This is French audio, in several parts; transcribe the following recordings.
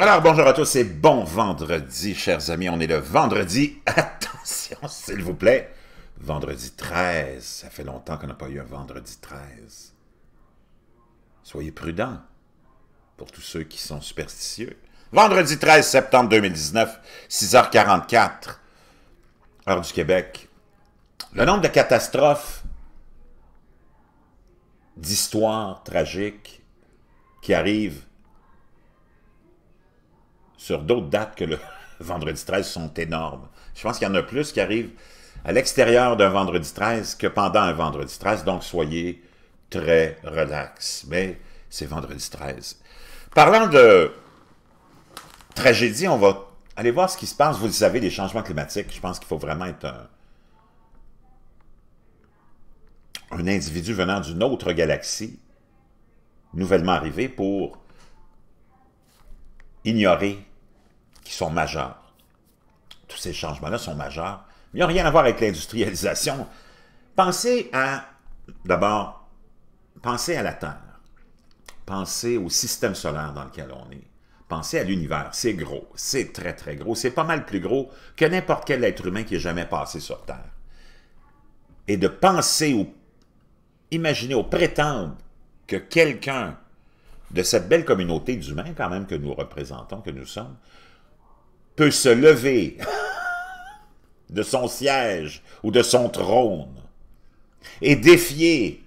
Alors, bonjour à tous et bon vendredi, chers amis. On est le vendredi, attention s'il vous plaît, vendredi 13. Ça fait longtemps qu'on n'a pas eu un vendredi 13. Soyez prudents pour tous ceux qui sont superstitieux. Vendredi 13 septembre 2019, 6h44, heure du Québec. Le nombre de catastrophes, d'histoires tragiques qui arrivent sur d'autres dates que le vendredi 13 sont énormes. Je pense qu'il y en a plus qui arrivent à l'extérieur d'un vendredi 13 que pendant un vendredi 13, donc soyez très relax. Mais c'est vendredi 13. Parlant de tragédie, on va aller voir ce qui se passe. Vous le savez, les changements climatiques, je pense qu'il faut vraiment être un, un individu venant d'une autre galaxie, nouvellement arrivé, pour ignorer sont majeurs. Tous ces changements-là sont majeurs. Ils n'ont rien à voir avec l'industrialisation. Pensez à, d'abord, pensez à la Terre. Pensez au système solaire dans lequel on est. Pensez à l'univers. C'est gros. C'est très, très gros. C'est pas mal plus gros que n'importe quel être humain qui ait jamais passé sur Terre. Et de penser ou imaginer ou prétendre que quelqu'un de cette belle communauté d'humains quand même que nous représentons, que nous sommes, peut se lever de son siège ou de son trône et défier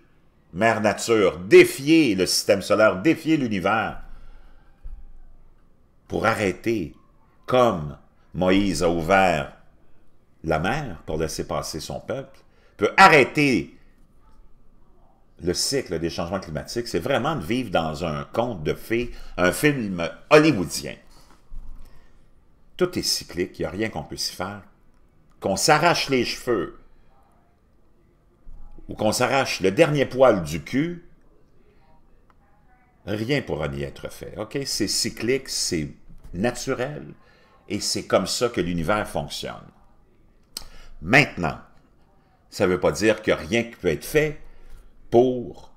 Mère Nature, défier le système solaire, défier l'univers pour arrêter, comme Moïse a ouvert la mer pour laisser passer son peuple, peut arrêter le cycle des changements climatiques, c'est vraiment de vivre dans un conte de fées, un film hollywoodien. Tout est cyclique, il n'y a rien qu'on s'y faire. Qu'on s'arrache les cheveux ou qu'on s'arrache le dernier poil du cul, rien pourra n'y être fait. OK? C'est cyclique, c'est naturel et c'est comme ça que l'univers fonctionne. Maintenant, ça ne veut pas dire que rien ne peut être fait pour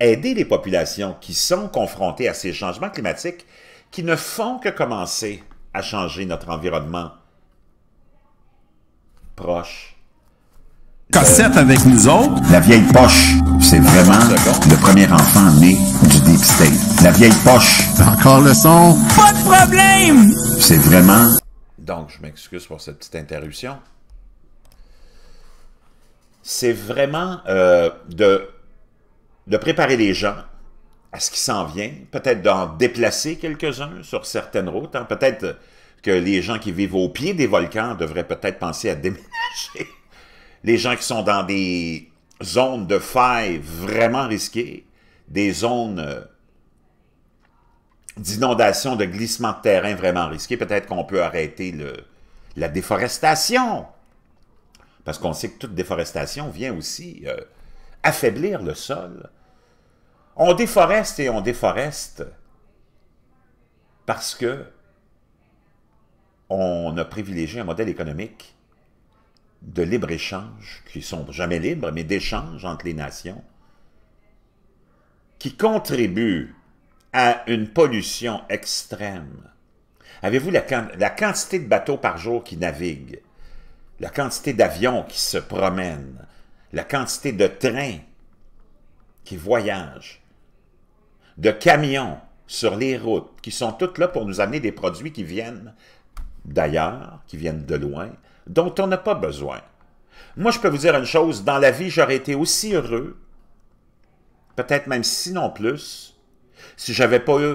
aider les populations qui sont confrontées à ces changements climatiques qui ne font que commencer à changer notre environnement proche. Cassette avec nous autres. La vieille poche, c'est vraiment le premier enfant né du Deep State. La vieille poche. Encore le son. Pas de problème. C'est vraiment. Donc, je m'excuse pour cette petite interruption. C'est vraiment euh, de, de préparer les gens à ce qui s'en vient, peut-être d'en déplacer quelques-uns sur certaines routes, hein. peut-être que les gens qui vivent au pied des volcans devraient peut-être penser à déménager. Les gens qui sont dans des zones de failles vraiment risquées, des zones euh, d'inondation, de glissement de terrain vraiment risqués, peut-être qu'on peut arrêter la déforestation. Parce qu'on sait que toute déforestation vient aussi euh, affaiblir le sol, on déforeste et on déforeste parce que on a privilégié un modèle économique de libre-échange, qui ne sont jamais libres, mais d'échange entre les nations, qui contribue à une pollution extrême. Avez-vous la, la, quantité de bateaux par jour qui naviguent, la quantité d'avions qui se promènent, la quantité de trains qui voyagent? de camions sur les routes qui sont toutes là pour nous amener des produits qui viennent d'ailleurs, qui viennent de loin, dont on n'a pas besoin. Moi, je peux vous dire une chose, dans la vie, j'aurais été aussi heureux, peut-être même si non plus, si j'avais pas eu,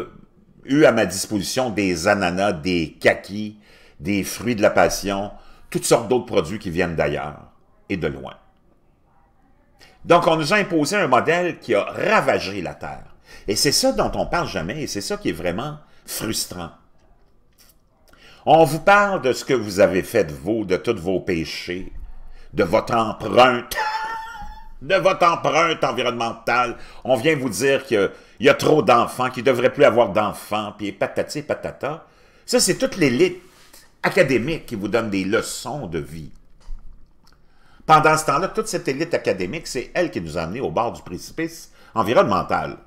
eu à ma disposition des ananas, des kakis, des fruits de la passion, toutes sortes d'autres produits qui viennent d'ailleurs et de loin. Donc, on nous a imposé un modèle qui a ravagé la Terre. Et c'est ça dont on parle jamais, et c'est ça qui est vraiment frustrant. On vous parle de ce que vous avez fait de vous, de tous vos péchés, de votre empreinte, de votre empreinte environnementale. On vient vous dire qu'il y, a trop d'enfants, qu'il ne devrait plus avoir d'enfants, puis patati patata. Ça, c'est toute l'élite académique qui vous donne des leçons de vie. Pendant ce temps-là, toute cette élite académique, c'est elle qui nous a amenés au bord du précipice environnemental.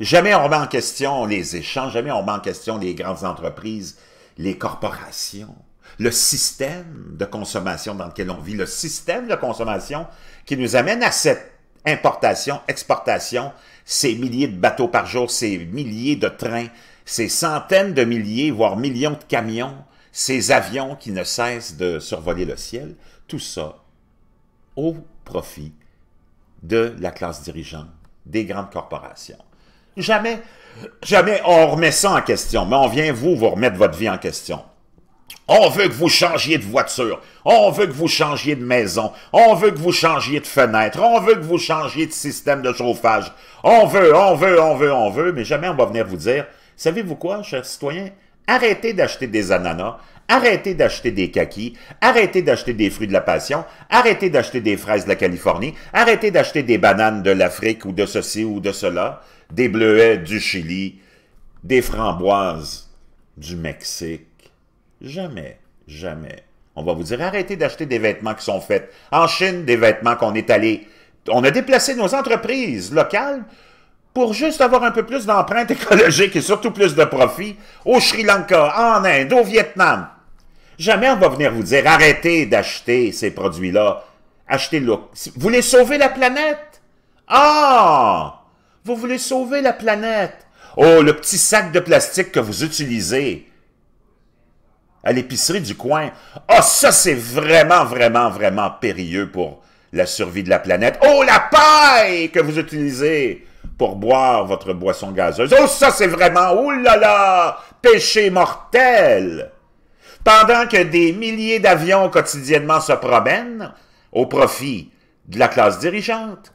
Jamais on remet en question les échanges, jamais on remet en question les grandes entreprises, les corporations, le système de consommation dans lequel on vit, le système de consommation qui nous amène à cette importation, exportation, ces milliers de bateaux par jour, ces milliers de trains, ces centaines de milliers, voire millions de camions, ces avions qui ne cessent de survoler le ciel, tout ça au profit de la classe dirigeante, des grandes corporations. Jamais. Jamais on remet ça en question, mais on vient vous, vous remettre votre vie en question. On veut que vous changiez de voiture, on veut que vous changiez de maison, on veut que vous changiez de fenêtre, on veut que vous changiez de système de chauffage. On veut, on veut, on veut, on veut, mais jamais on va venir vous dire, savez-vous quoi, chers citoyens, arrêtez d'acheter des ananas, arrêtez d'acheter des kakis, arrêtez d'acheter des fruits de la passion, arrêtez d'acheter des fraises de la Californie, arrêtez d'acheter des bananes de l'Afrique ou de ceci ou de cela des bleuets du Chili, des framboises du Mexique. Jamais, jamais. On va vous dire, arrêtez d'acheter des vêtements qui sont faits en Chine, des vêtements qu'on est allé... On a déplacé nos entreprises locales pour juste avoir un peu plus d'empreintes écologiques et surtout plus de profit au Sri Lanka, en Inde, au Vietnam. Jamais on va venir vous dire, arrêtez d'acheter ces produits-là. Achetez-le. Vous voulez sauver la planète? Ah! Vous voulez sauver la planète. Oh, le petit sac de plastique que vous utilisez à l'épicerie du coin. oh, ça, c'est vraiment, vraiment, vraiment périlleux pour la survie de la planète. Oh, la paille que vous utilisez pour boire votre boisson gazeuse. Oh, ça, c'est vraiment, oh là là, péché mortel. Pendant que des milliers d'avions quotidiennement se promènent au profit de la classe dirigeante,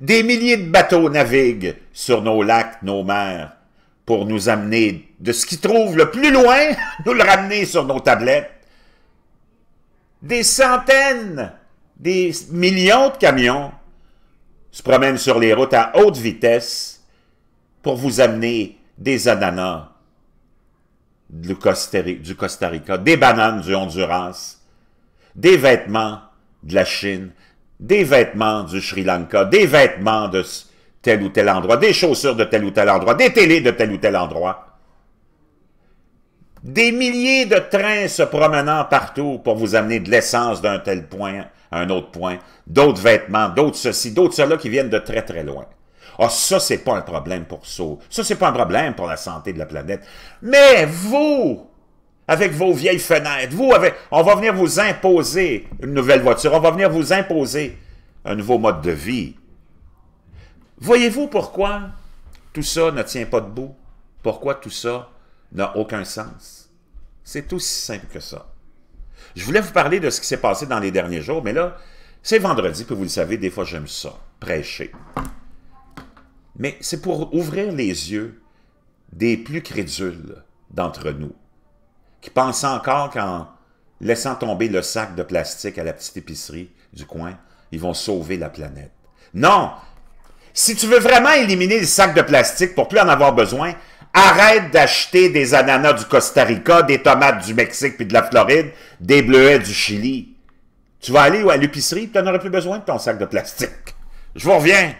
des milliers de bateaux naviguent sur nos lacs, nos mers, pour nous amener de ce qu'ils trouve le plus loin, nous le ramener sur nos tablettes. Des centaines, des millions de camions se promènent sur les routes à haute vitesse pour vous amener des ananas du Costa Rica, des bananes du Honduras, des vêtements de la Chine, des vêtements du Sri Lanka, des vêtements de tel ou tel endroit, des chaussures de tel ou tel endroit, des télés de tel ou tel endroit. Des milliers de trains se promenant partout pour vous amener de l'essence d'un tel point à un autre point, d'autres vêtements, d'autres ceci, d'autres cela qui viennent de très très loin. Ah, oh, ça, c'est pas un problème pour ça. Ça, c'est pas un problème pour la santé de la planète. Mais vous, avec vos vieilles fenêtres. Vous, on va venir vous imposer une nouvelle voiture, on va venir vous imposer un nouveau mode de vie. Voyez-vous pourquoi tout ça ne tient pas debout? Pourquoi tout ça n'a aucun sens? C'est aussi simple que ça. Je voulais vous parler de ce qui s'est passé dans les derniers jours, mais là, c'est vendredi, puis vous le savez, des fois j'aime ça, prêcher. Mais c'est pour ouvrir les yeux des plus crédules d'entre nous qui pensent encore qu'en laissant tomber le sac de plastique à la petite épicerie du coin, ils vont sauver la planète. Non! Si tu veux vraiment éliminer les sacs de plastique pour plus en avoir besoin, arrête d'acheter des ananas du Costa Rica, des tomates du Mexique puis de la Floride, des bleuets du Chili. Tu vas aller à l'épicerie, tu n'en auras plus besoin de ton sac de plastique. Je vous reviens.